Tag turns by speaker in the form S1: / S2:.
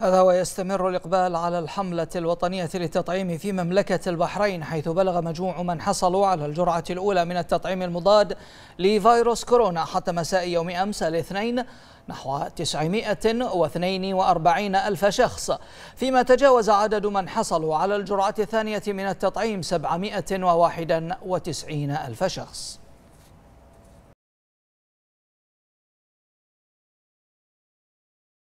S1: هذا ويستمر الإقبال على الحملة الوطنية للتطعيم في مملكة البحرين حيث بلغ مجموع من حصلوا على الجرعة الأولى من التطعيم المضاد لفيروس كورونا حتى مساء يوم أمس الاثنين نحو 942 ألف شخص فيما تجاوز عدد من حصلوا على الجرعة الثانية من التطعيم 791 ألف شخص